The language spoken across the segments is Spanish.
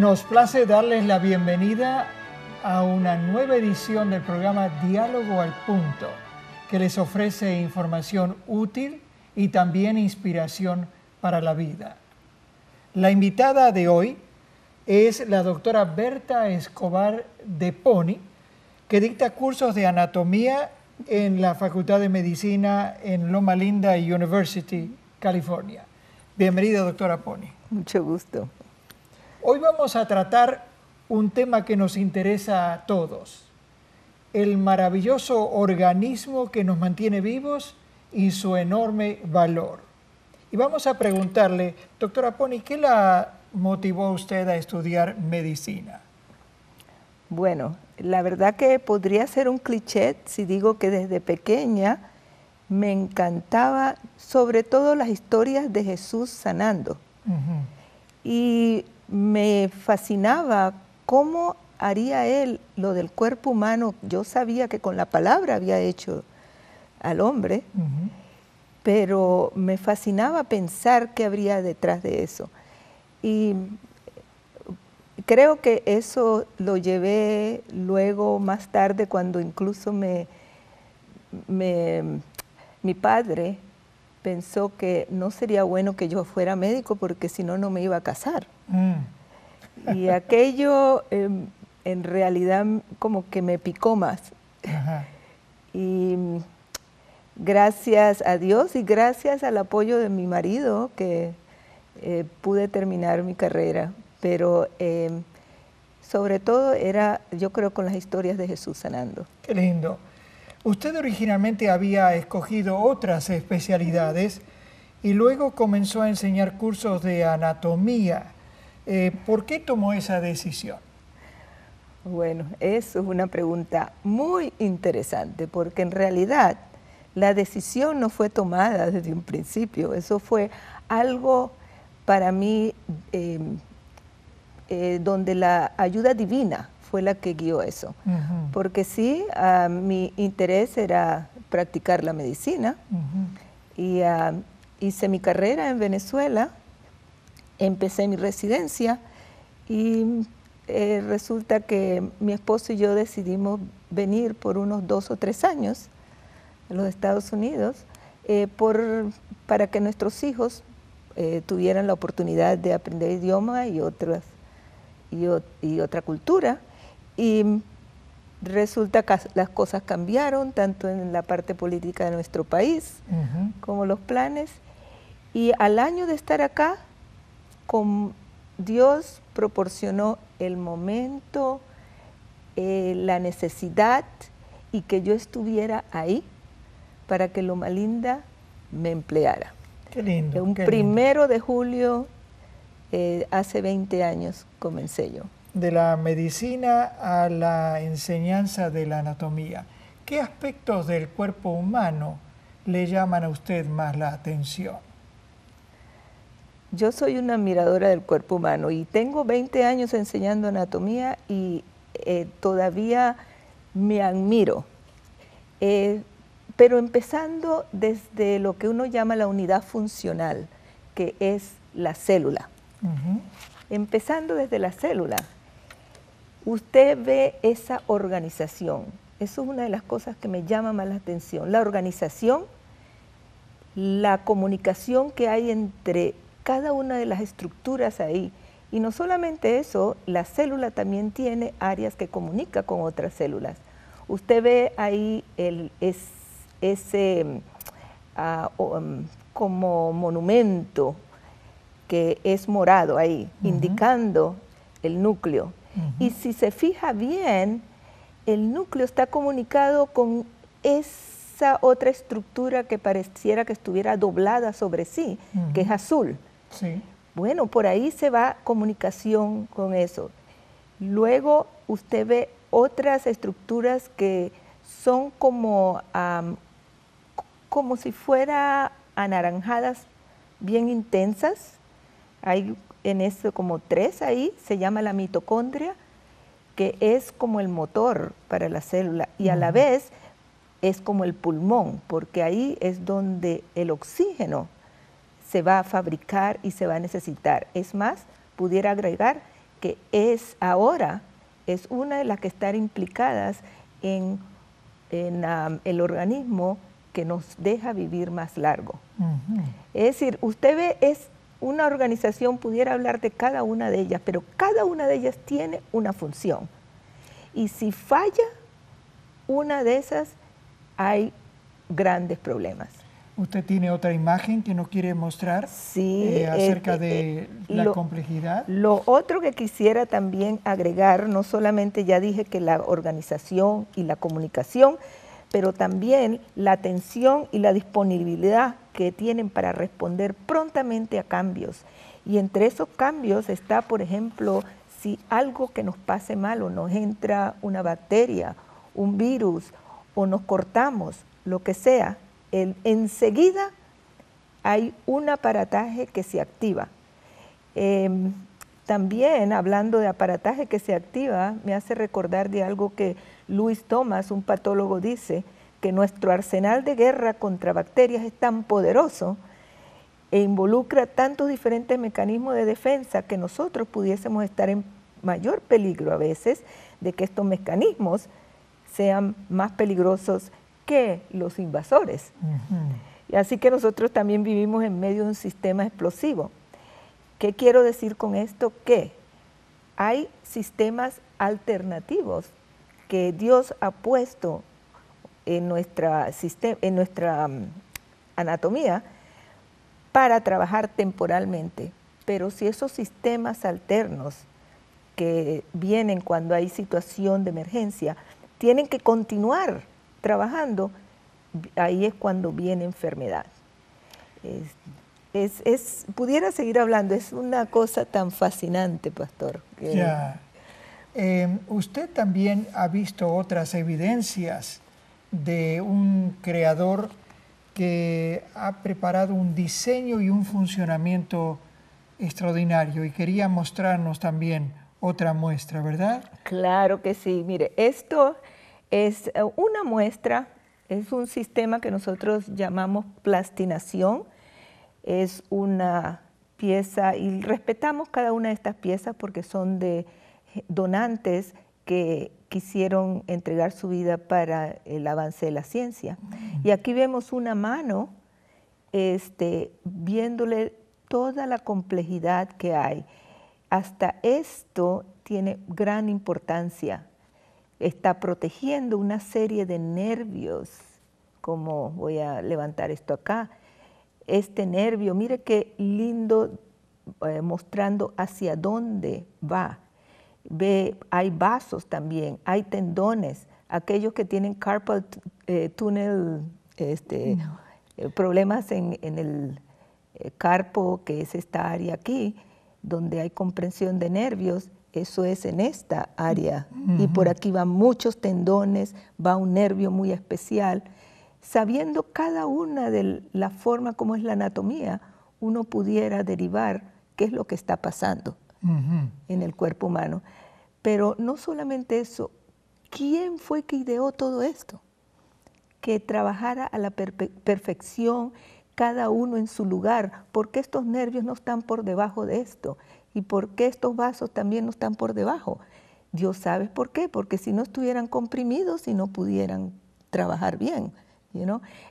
Nos place darles la bienvenida a una nueva edición del programa Diálogo al Punto, que les ofrece información útil y también inspiración para la vida. La invitada de hoy es la doctora Berta Escobar de Pony, que dicta cursos de anatomía en la Facultad de Medicina en Loma Linda University, California. Bienvenida, doctora Pony. Mucho gusto. Hoy vamos a tratar un tema que nos interesa a todos, el maravilloso organismo que nos mantiene vivos y su enorme valor. Y vamos a preguntarle, doctora Pony, ¿qué la motivó usted a estudiar medicina? Bueno, la verdad que podría ser un cliché si digo que desde pequeña me encantaba sobre todo las historias de Jesús sanando. Y me fascinaba cómo haría él lo del cuerpo humano. Yo sabía que con la palabra había hecho al hombre, pero me fascinaba pensar qué habría detrás de eso. Y creo que eso lo llevé luego, más tarde, cuando incluso me mi padre pensó que no sería bueno que yo fuera médico porque si no, no me iba a casar. Mm. Y aquello em, en realidad como que me picó más. Y gracias a Dios y gracias al apoyo de mi marido que eh, pude terminar mi carrera. Pero em, sobre todo era, yo creo, con las historias de Jesús sanando. Qué lindo. Usted originalmente había escogido otras especialidades y luego comenzó a enseñar cursos de anatomía. Eh, ¿Por qué tomó esa decisión? Bueno, eso es una pregunta muy interesante porque en realidad la decisión no fue tomada desde un principio, eso fue algo para mí eh, eh, donde la ayuda divina fue la que guió eso, porque sí, mi interés era practicar la medicina y ah, hice mi carrera en Venezuela, empecé mi residencia y eh, resulta que mi esposo y yo decidimos venir por unos dos o tres años a los Estados Unidos eh, para que nuestros hijos eh, tuvieran la oportunidad de aprender idioma y otras y, otra cultura. Y resulta que las cosas cambiaron, tanto en la parte política de nuestro país como los planes. Y al año de estar acá, Dios proporcionó el momento, eh, la necesidad y que yo estuviera ahí para que Loma Linda me empleara. Qué lindo. Un primero de julio, eh, hace 20 años, comencé yo de la medicina a la enseñanza de la anatomía, ¿qué aspectos del cuerpo humano le llaman a usted más la atención? Yo soy una admiradora del cuerpo humano y tengo 20 años enseñando anatomía y eh, todavía me admiro. Eh, pero empezando desde lo que uno llama la unidad funcional, que es la célula. Empezando desde la célula, usted ve esa organización. Eso es una de las cosas que me llama más la atención. La organización, la comunicación que hay entre cada una de las estructuras ahí. Y no solamente eso, la célula también tiene áreas que comunica con otras células. Usted ve ahí ese ah, um, como monumento que es morado ahí, indicando el núcleo y si se fija bien, el núcleo está comunicado con esa otra estructura que pareciera que estuviera doblada sobre sí, que es azul. Bueno, por ahí se va comunicación con eso. Luego usted ve otras estructuras que son como, como si fuera anaranjadas bien intensas. Hay en eso como tres ahí, se llama la mitocondria, que es como el motor para la célula y a la vez es como el pulmón, porque ahí es donde el oxígeno se va a fabricar y se va a necesitar. Es más, pudiera agregar que es ahora, es una de las que están implicadas en, el organismo que nos deja vivir más largo. Es decir, usted ve, es una organización pudiera hablar de cada una de ellas, pero cada una de ellas tiene una función. Y si falla una de esas, hay grandes problemas. Usted tiene otra imagen que no quiere mostrar sí, eh, acerca de eh, la complejidad. Lo otro que quisiera también agregar, no solamente ya dije que la organización y la comunicación, pero también la atención y la disponibilidad que tienen para responder prontamente a cambios. Y entre esos cambios está, por ejemplo, si algo que nos pase mal o nos entra una bacteria, un virus o nos cortamos, lo que sea, enseguida hay un aparataje que se activa. Em, también hablando de aparataje que se activa, me hace recordar de algo que Luis Thomas, un patólogo, dice, que nuestro arsenal de guerra contra bacterias es tan poderoso e involucra tantos diferentes mecanismos de defensa que nosotros pudiésemos estar en mayor peligro a veces de que estos mecanismos sean más peligrosos que los invasores. Y así que nosotros también vivimos en medio de un sistema explosivo. ¿Qué quiero decir con esto? Que hay sistemas alternativos que Dios ha puesto en nuestra, en nuestra mm, anatomía para trabajar temporalmente. Pero si esos sistemas alternos que vienen cuando hay situación de emergencia tienen que continuar trabajando, ahí es cuando viene enfermedad. Es, pudiera seguir hablando, es una cosa tan fascinante, pastor. Eh, usted también ha visto otras evidencias de un creador que ha preparado un diseño y un funcionamiento extraordinario y quería mostrarnos también otra muestra, ¿verdad? Claro que sí. Mire, esto es eh, una muestra, es un sistema que nosotros llamamos plastinación. Es una pieza y respetamos cada una de estas piezas porque son de eh, donantes que quisieron entregar su vida para el avance de la ciencia. Y aquí vemos una mano este, viéndole toda la complejidad que hay. Hasta esto tiene gran importancia. Está protegiendo una serie de nervios, como voy a levantar esto acá. Este nervio, mire qué lindo eh, mostrando hacia dónde va hay vasos también, hay tendones, aquellos que tienen carpal eh, túnel, este, eh, problemas en, el eh, carpo, que es esta área aquí, donde hay comprensión de nervios, eso es en esta área. Y por aquí van muchos tendones, va un nervio muy especial. Sabiendo cada una de la forma como es la anatomía, uno pudiera derivar qué es lo que está pasando en el cuerpo humano. Pero no solamente eso, ¿quién fue que ideó todo esto? Que trabajara a la perfección cada uno en su lugar, porque estos nervios no están por debajo de esto y porque estos vasos también no están por debajo. Dios sabe por qué, porque si no estuvieran comprimidos y no pudieran trabajar bien.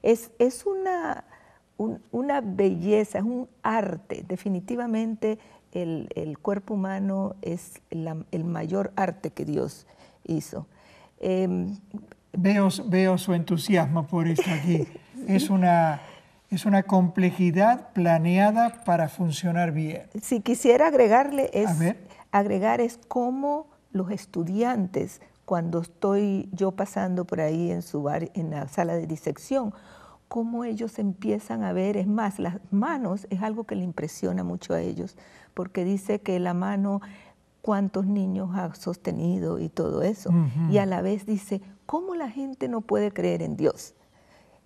es, es, una, una belleza, es un arte, definitivamente el, cuerpo humano es el mayor arte que Dios hizo. Em, veo, veo su entusiasmo por esto aquí. Es una, es una complejidad planeada para funcionar bien. Si quisiera agregarle, es, agregar es cómo los estudiantes, cuando estoy yo pasando por ahí en, su, en la sala de disección, cómo ellos empiezan a ver, es más, las manos es algo que le impresiona mucho a ellos, porque dice que la mano cuántos niños ha sostenido y todo eso. Y a la vez dice, ¿cómo la gente no puede creer en Dios?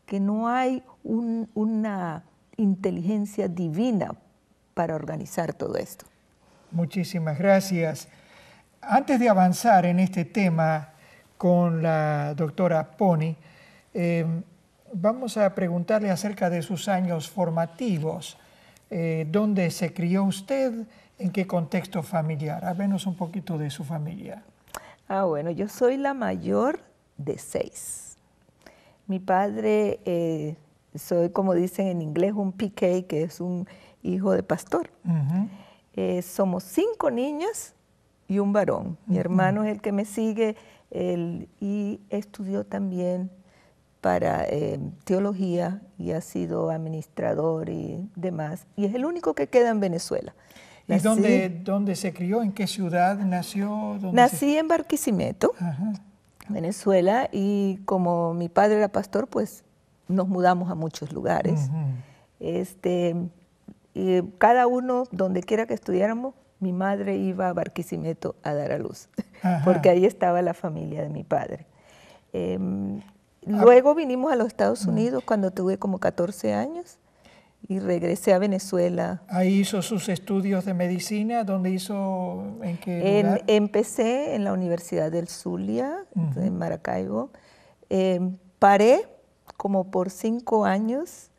Que no hay una inteligencia divina para organizar todo esto. Muchísimas gracias. Antes de avanzar en este tema con la doctora Pony, eh, vamos a preguntarle acerca de sus años formativos. Eh, ¿Dónde se crió usted? ¿En qué contexto familiar? Háblenos un poquito de su familia. Ah, bueno, yo soy la mayor de seis. Mi padre, eh, soy como dicen en inglés, un PK, que es un hijo de pastor. Eh, somos cinco niñas y un varón. Mi hermano es el que me sigue y estudió también para eh, teología y ha sido administrador y demás. Y es el único que queda en Venezuela. ¿Y dónde, se crió? ¿En qué ciudad nació? nací en Barquisimeto, Venezuela, y como mi padre era pastor, pues nos mudamos a muchos lugares. este, cada uno, donde quiera que estudiáramos, mi madre iba a Barquisimeto a dar a luz, porque ahí estaba la familia de mi padre. Em, Ah. Luego vinimos a los Estados Unidos cuando tuve como 14 años y regresé a Venezuela. Ahí hizo sus estudios de medicina, ¿dónde hizo? ¿En qué Empecé en la Universidad del Zulia, en Maracaibo. Em, paré como por cinco años.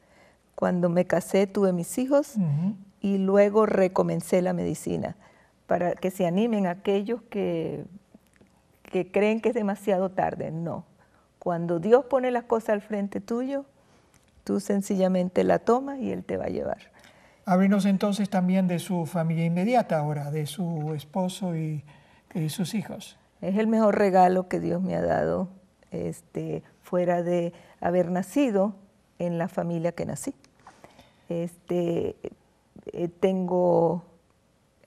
Cuando me casé tuve mis hijos y luego recomencé la medicina para que se animen aquellos que, que creen que es demasiado tarde. No, cuando Dios pone las cosas al frente tuyo, tú sencillamente la tomas y Él te va a llevar. Háblenos entonces también de su familia inmediata ahora, de su esposo y, sus hijos. Es el mejor regalo que Dios me ha dado, este, fuera de haber nacido en la familia que nací. Este, eh, tengo,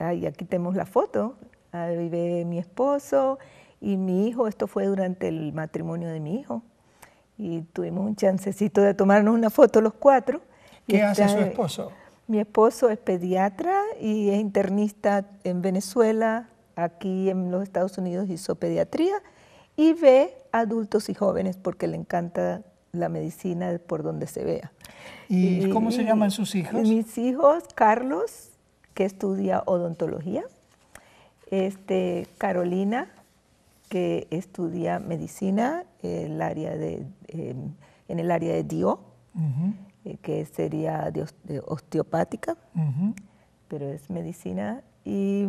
ay, aquí tenemos la foto, ahí ve mi esposo, y mi hijo, esto fue durante el matrimonio de mi hijo, y tuvimos un chancecito de tomarnos una foto los cuatro. ¿Qué hace su esposo? Mi esposo es pediatra y es internista en Venezuela, aquí en los Estados Unidos hizo pediatría y ve adultos y jóvenes porque le encanta la medicina por donde se vea. ¿Y, y cómo se llaman sus hijos? Mis hijos, Carlos, que estudia odontología, este, Carolina, que estudia medicina el área de, em, en el área de DIO, eh, que sería osteopática, pero es medicina. Y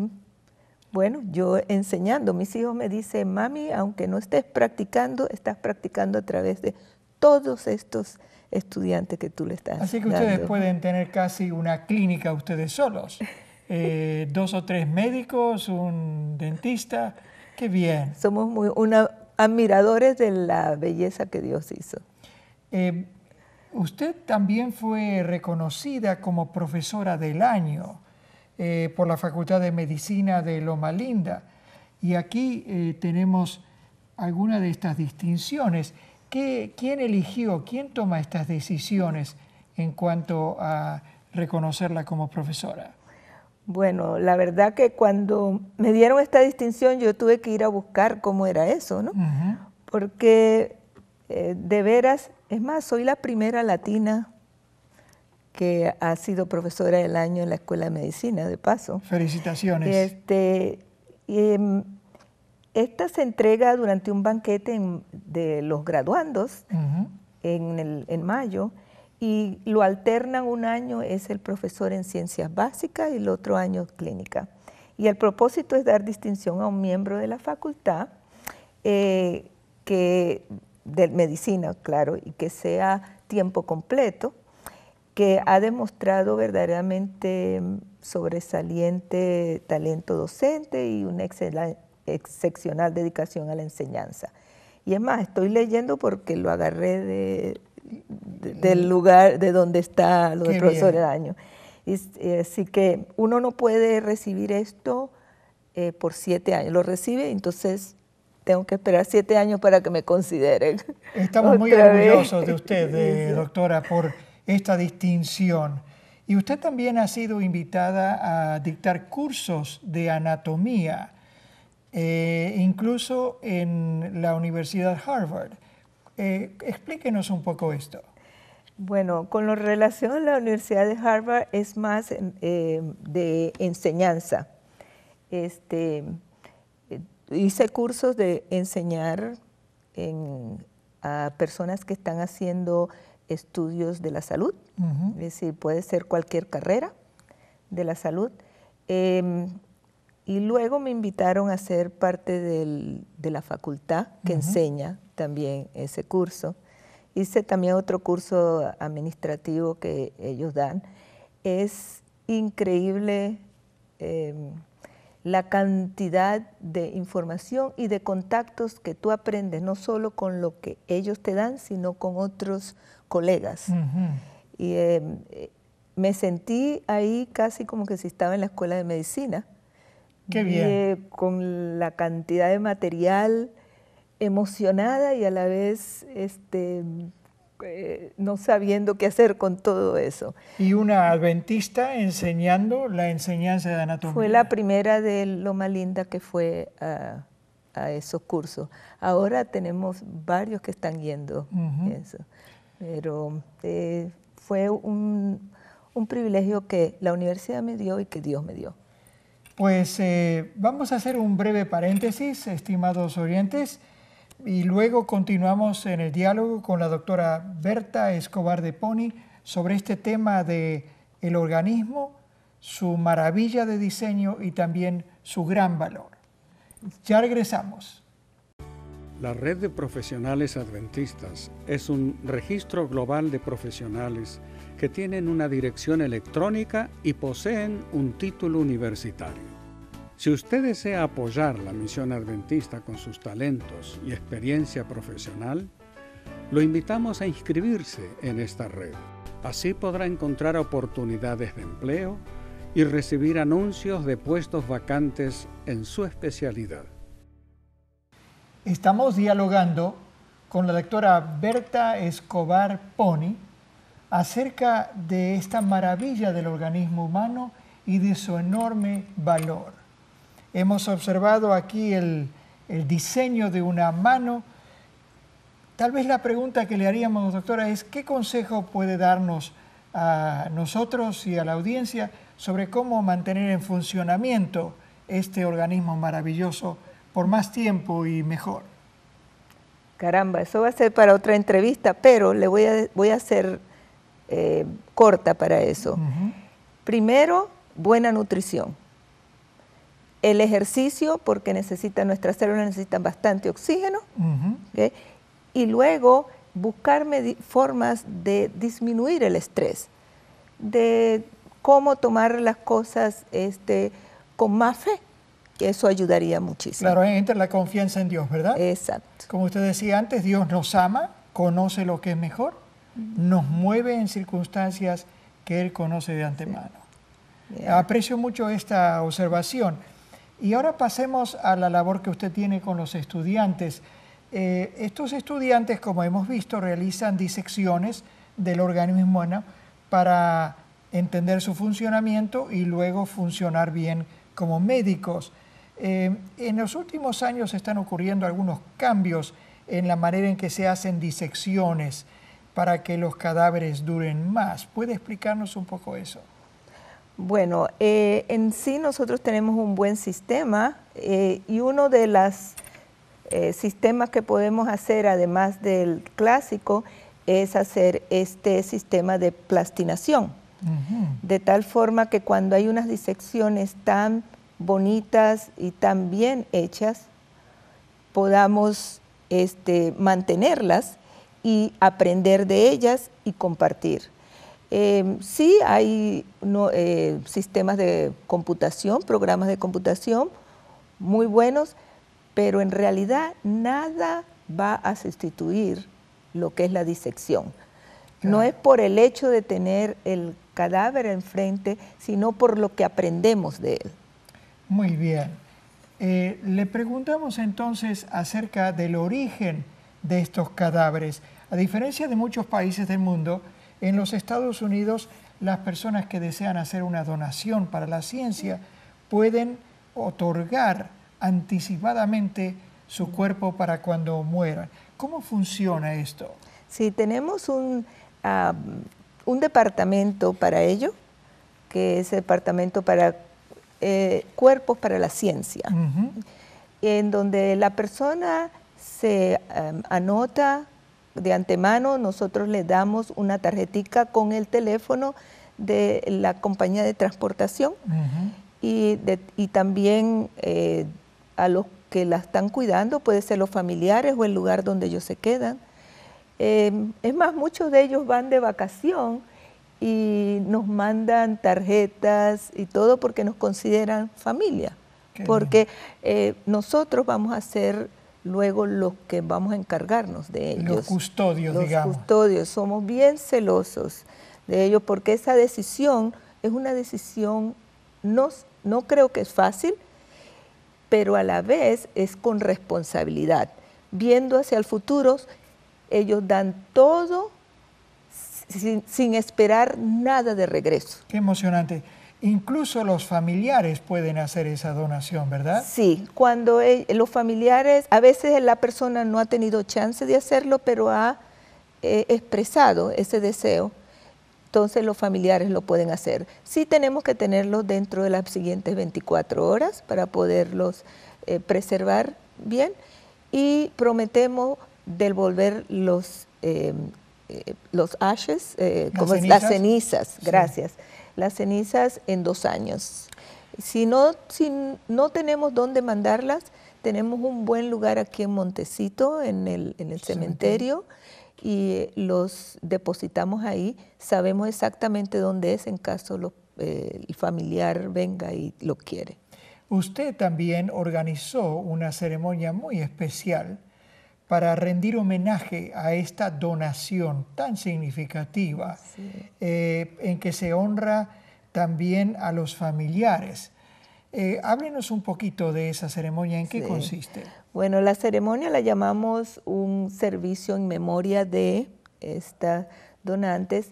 bueno, yo enseñando, mis hijos me dicen, mami, aunque no estés practicando, estás practicando a través de todos estos estudiantes que tú le estás. Así que ustedes pueden tener casi una clínica ustedes solos. Eh, dos o tres médicos, un dentista, Qué bien. Somos muy admiradores de la belleza que Dios hizo. Eh, usted también fue reconocida como profesora del año eh, por la Facultad de Medicina de Loma Linda. Y aquí eh, tenemos alguna de estas distinciones. ¿Quién eligió, quién toma estas decisiones en cuanto a reconocerla como profesora? Bueno, la verdad que cuando me dieron esta distinción yo tuve que ir a buscar cómo era eso, ¿no? Porque eh, de veras, es más, soy la primera latina que ha sido profesora del año en la Escuela de Medicina, de paso. Felicitaciones. y, este, em, esta se entrega durante un banquete de los graduandos en, en mayo y lo alternan un año, es el profesor en ciencias básicas y el otro año clínica. Y el propósito es dar distinción a un miembro de la facultad eh, que, de medicina, claro, y que sea tiempo completo, que ha demostrado verdaderamente sobresaliente talento docente y una excepcional dedicación a la enseñanza. Y es más, estoy leyendo porque lo agarré de, del lugar de donde está lo del profesor de Daño. Eh, así que uno no puede recibir esto eh, por siete años. Lo recibe, entonces tengo que esperar siete años para que me consideren. Estamos muy orgullosos de usted, doctora, por esta distinción. Y usted también ha sido invitada a dictar cursos de anatomía, eh, incluso en la Universidad Harvard. Eh, explíquenos un poco esto. Bueno, con lo relación a la Universidad de Harvard es más em, em, de enseñanza. Este, eh, hice cursos de enseñar a personas que están haciendo estudios de la salud, es decir, puede ser cualquier carrera de la salud. Em, y luego me invitaron a ser parte de la facultad que enseña también ese curso. Hice también otro curso administrativo que ellos dan. Es increíble em, la cantidad de información y de contactos que tú aprendes, no solo con lo que ellos te dan, sino con otros colegas. Y em, eh, me sentí ahí casi como que si estaba en la escuela de medicina Qué con la cantidad de material, emocionada y a la vez este, eh, no sabiendo qué hacer con todo eso. Y una adventista enseñando la enseñanza de anatomía. Fue la primera de Loma Linda que fue a, esos cursos. Ahora tenemos varios que están yendo Pero eh, fue un, un privilegio que la universidad me dio y que Dios me dio. Pues eh, vamos a hacer un breve paréntesis, estimados oyentes, y luego continuamos en el diálogo con la doctora Berta Escobar de Pony sobre este tema de el organismo, su maravilla de diseño y también su gran valor. Ya regresamos. La Red de Profesionales Adventistas es un registro global de profesionales que tienen una dirección electrónica y poseen un título universitario. Si usted desea apoyar la misión adventista con sus talentos y experiencia profesional, lo invitamos a inscribirse en esta red. Así podrá encontrar oportunidades de empleo y recibir anuncios de puestos vacantes en su especialidad. Estamos dialogando con la doctora Berta Escobar Pony acerca de esta maravilla del organismo humano y de su enorme valor. Hemos observado aquí el, diseño de una mano. Tal vez la pregunta que le haríamos, doctora, es qué consejo puede darnos a nosotros y a la audiencia sobre cómo mantener en funcionamiento este organismo maravilloso por más tiempo y mejor. Caramba, eso va a ser para otra entrevista, pero le voy a, voy eh, corta para eso. Primero, buena nutrición el ejercicio, porque necesitan, nuestras células necesitan bastante oxígeno, y luego buscar formas de disminuir el estrés, de cómo tomar las cosas este, con más fe, que eso ayudaría muchísimo. Claro, entra la confianza en Dios, ¿verdad? Exacto. Como usted decía antes, Dios nos ama, conoce lo que es mejor, nos mueve en circunstancias que Él conoce de antemano. Aprecio mucho esta observación. Y ahora pasemos a la labor que usted tiene con los estudiantes. Eh, estos estudiantes, como hemos visto, realizan disecciones del organismo humano para entender su funcionamiento y luego funcionar bien como médicos. Eh, en los últimos años están ocurriendo algunos cambios en la manera en que se hacen disecciones para que los cadáveres duren más. ¿Puede explicarnos un poco eso? Bueno, eh, en sí nosotros tenemos un buen sistema eh, y uno de los eh, sistemas que podemos hacer, además del clásico, es hacer este sistema de plastinación. De tal forma que cuando hay unas disecciones tan bonitas y tan bien hechas, podamos este, mantenerlas y aprender de ellas y compartir. Em, sí, hay eh, sistemas de computación, programas de computación muy buenos, pero en realidad nada va a sustituir lo que es la disección. No es por el hecho de tener el cadáver enfrente, sino por lo que aprendemos de él. Muy bien. Eh, le preguntamos entonces acerca del origen de estos cadáveres. A diferencia de muchos países del mundo, en los Estados Unidos, las personas que desean hacer una donación para la ciencia pueden otorgar anticipadamente su cuerpo para cuando mueran. ¿Cómo funciona esto? Sí, tenemos un, un departamento para ello, que es el departamento para eh, cuerpos para la ciencia, en donde la persona se anota de antemano nosotros les damos una tarjetica con el teléfono de la compañía de transportación y, y, también eh, a los que la están cuidando, puede ser los familiares o el lugar donde ellos se quedan. Em, es más, muchos de ellos van de vacación y nos mandan tarjetas y todo porque nos consideran familia, porque eh, nosotros vamos a ser luego los que vamos a encargarnos de ellos. Los custodios, digamos. Los custodios, somos bien celosos de ellos porque esa decisión es una decisión, no, no creo que es fácil, pero a la vez es con responsabilidad. Viendo hacia el futuro, ellos dan todo sin, sin esperar nada de regreso. Qué emocionante. Incluso los familiares pueden hacer esa donación, ¿verdad? Sí, cuando eh, los familiares, a veces la persona no ha tenido chance de hacerlo, pero ha eh, expresado ese deseo, entonces los familiares lo pueden hacer. Sí tenemos que tenerlos dentro de las siguientes 24 horas para poderlos eh, preservar bien y prometemos devolver los, los ashes, las cenizas, gracias las cenizas en dos años. Si no, no tenemos dónde mandarlas, tenemos un buen lugar aquí en Montecito, en el, en el cementerio, y los depositamos ahí. Sabemos exactamente dónde es en caso eh, el familiar venga y lo quiere. Usted también organizó una ceremonia muy especial para rendir homenaje a esta donación tan significativa, eh, en que se honra también a los familiares. Eh, háblenos un poquito de esa ceremonia, ¿en qué consiste? Bueno, la ceremonia la llamamos un servicio en memoria de estas donantes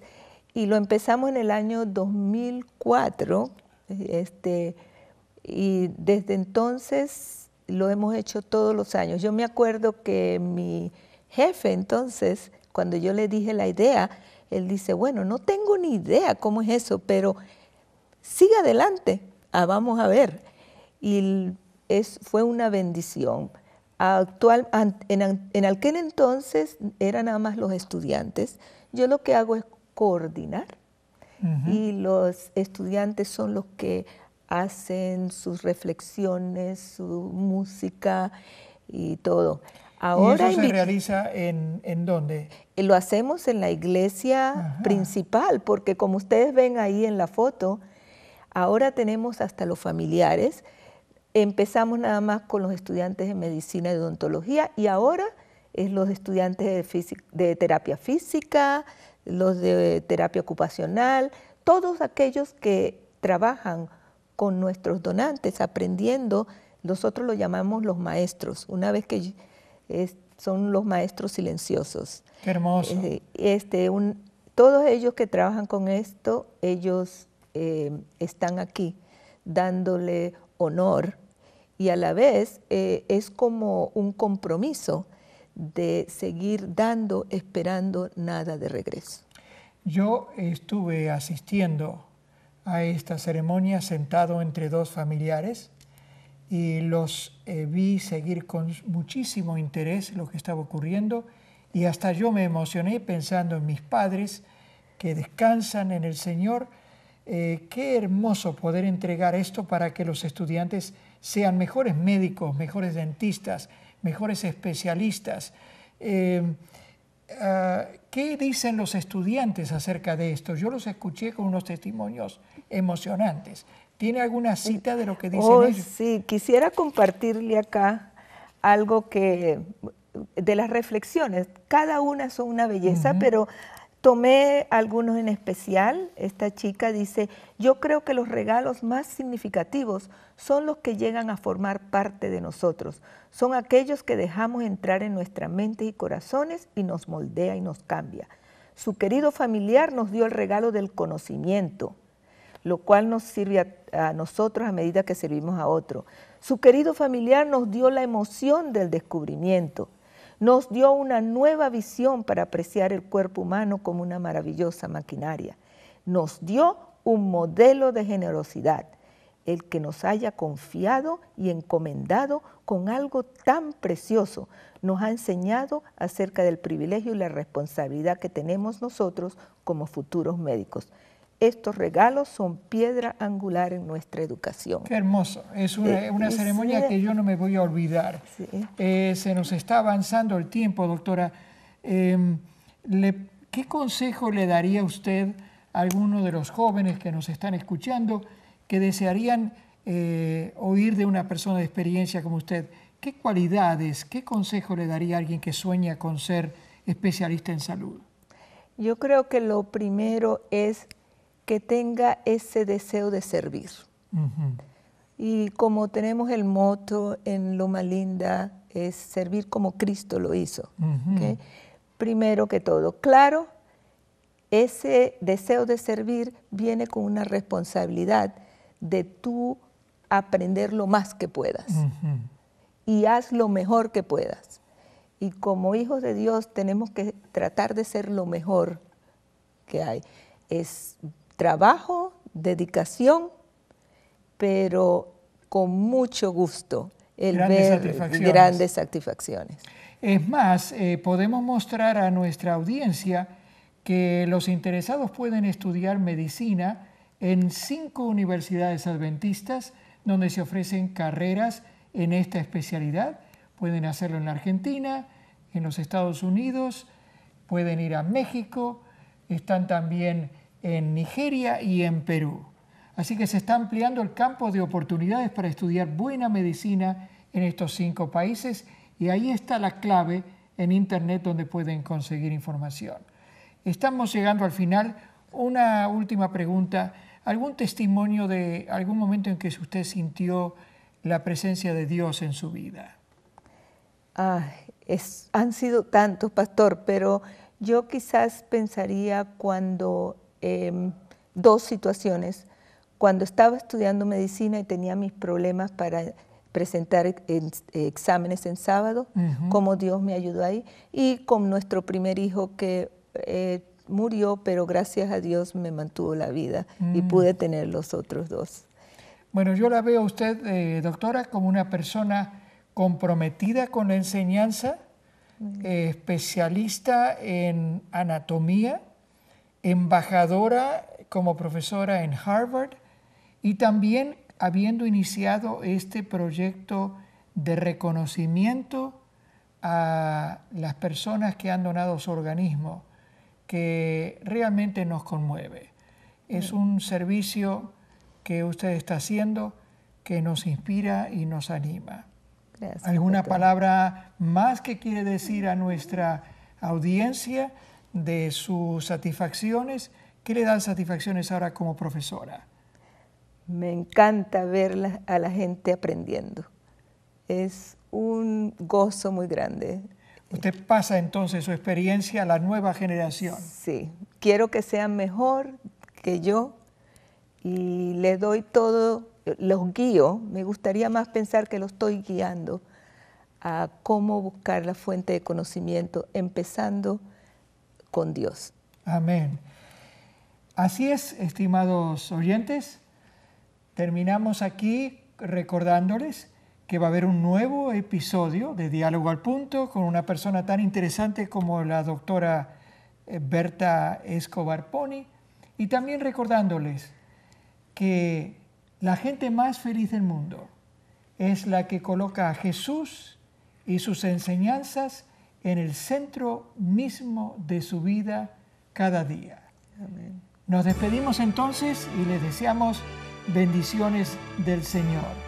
y lo empezamos en el año 2004 este, y desde entonces lo hemos hecho todos los años. Yo me acuerdo que mi jefe entonces, cuando yo le dije la idea, él dice, bueno, no tengo ni idea cómo es eso, pero sigue adelante, ah, vamos a ver. Y fue una bendición. Actual, en, aquel entonces eran nada más los estudiantes. Yo lo que hago es coordinar y los estudiantes son los que hacen sus reflexiones, su música y todo. Ahora, ¿Y eso se realiza en, en, dónde? Eh, lo hacemos en la iglesia principal, porque como ustedes ven ahí en la foto, ahora tenemos hasta los familiares. Empezamos nada más con los estudiantes de medicina y odontología y ahora es los estudiantes de, de terapia física, los de terapia ocupacional, todos aquellos que trabajan con nuestros donantes, aprendiendo, nosotros lo llamamos los maestros, una vez que son los maestros silenciosos. Qué hermoso. Eh, este, un, todos ellos que trabajan con esto, ellos eh, están aquí dándole honor y a la vez eh, es como un compromiso de seguir dando, esperando nada de regreso. Yo estuve asistiendo a esta ceremonia sentado entre dos familiares y los eh, vi seguir con muchísimo interés lo que estaba ocurriendo y hasta yo me emocioné pensando en mis padres que descansan en el Señor. Eh, qué hermoso poder entregar esto para que los estudiantes sean mejores médicos, mejores dentistas, mejores especialistas. Eh, ah, ¿Qué dicen los estudiantes acerca de esto? Yo los escuché con unos testimonios emocionantes. ¿Tiene alguna cita de lo que dicen oh, ellos? Sí, quisiera compartirle acá algo que de las reflexiones. Cada una son una belleza, pero Tomé algunos en especial. Esta chica dice, yo creo que los regalos más significativos son los que llegan a formar parte de nosotros. Son aquellos que dejamos entrar en nuestra mente y corazones y nos moldea y nos cambia. Su querido familiar nos dio el regalo del conocimiento, lo cual nos sirve a, nosotros a medida que servimos a otro. Su querido familiar nos dio la emoción del descubrimiento nos dio una nueva visión para apreciar el cuerpo humano como una maravillosa maquinaria. Nos dio un modelo de generosidad, el que nos haya confiado y encomendado con algo tan precioso, nos ha enseñado acerca del privilegio y la responsabilidad que tenemos nosotros como futuros médicos. Estos regalos son piedra angular en nuestra educación. Qué hermoso. Es una, eh, ceremonia que yo no me voy a olvidar. Eh, se nos está avanzando el tiempo, doctora. Em, ¿Qué consejo le daría usted a alguno de los jóvenes que nos están escuchando que desearían eh, oír de una persona de experiencia como usted? ¿Qué cualidades, qué consejo le daría a alguien que sueña con ser especialista en salud? Yo creo que lo primero es que tenga ese deseo de servir. Y como tenemos el moto en Loma Linda, es servir como Cristo lo hizo. Primero que todo, claro, ese deseo de servir viene con una responsabilidad de tú aprender lo más que puedas y haz lo mejor que puedas. Y como hijos de Dios tenemos que tratar de ser lo mejor que hay. Es trabajo, dedicación, pero con mucho gusto el ver grandes satisfacciones. Es más, eh, podemos mostrar a nuestra audiencia que los interesados pueden estudiar medicina en cinco universidades adventistas donde se ofrecen carreras en esta especialidad. Pueden hacerlo en la Argentina, en los Estados Unidos, pueden ir a México, están también en Nigeria y en Perú. Así que se está ampliando el campo de oportunidades para estudiar buena medicina en estos cinco países y ahí está la clave en Internet donde pueden conseguir información. Estamos llegando al final. Una última pregunta. ¿Algún testimonio de algún momento en que usted sintió la presencia de Dios en su vida? Ah, es, han sido tantos, pastor, pero yo quizás pensaría cuando Em, dos situaciones. Cuando estaba estudiando medicina y tenía mis problemas para presentar exámenes en sábado, como Dios me ayudó ahí, y con nuestro primer hijo que eh, murió, pero gracias a Dios me mantuvo la vida y mm. pude tener los otros dos. Bueno, yo la veo a usted, eh, doctora, como una persona comprometida con la enseñanza, eh, especialista en anatomía, embajadora como profesora en Harvard y también habiendo iniciado este proyecto de reconocimiento a las personas que han donado su organismo, que realmente nos conmueve. Es un servicio que usted está haciendo que nos inspira y nos anima. ¿Alguna palabra más que quiere decir a nuestra audiencia? de sus satisfacciones. ¿Qué le dan satisfacciones ahora como profesora? Me encanta ver a la gente aprendiendo. Es un gozo muy grande. Usted pasa entonces su experiencia a la nueva generación. Sí, quiero que sea mejor que yo y le doy todo, los guío. Me gustaría más pensar que lo estoy guiando a cómo buscar la fuente de conocimiento, empezando con Dios. Amén. Así es, estimados oyentes. Terminamos aquí recordándoles que va a haber un nuevo episodio de Diálogo al Punto con una persona tan interesante como la doctora eh, Berta Escobar Poni. Y también recordándoles que la gente más feliz del mundo es la que coloca a Jesús y sus enseñanzas en el centro mismo de su vida cada día. Nos despedimos entonces y les deseamos bendiciones del Señor.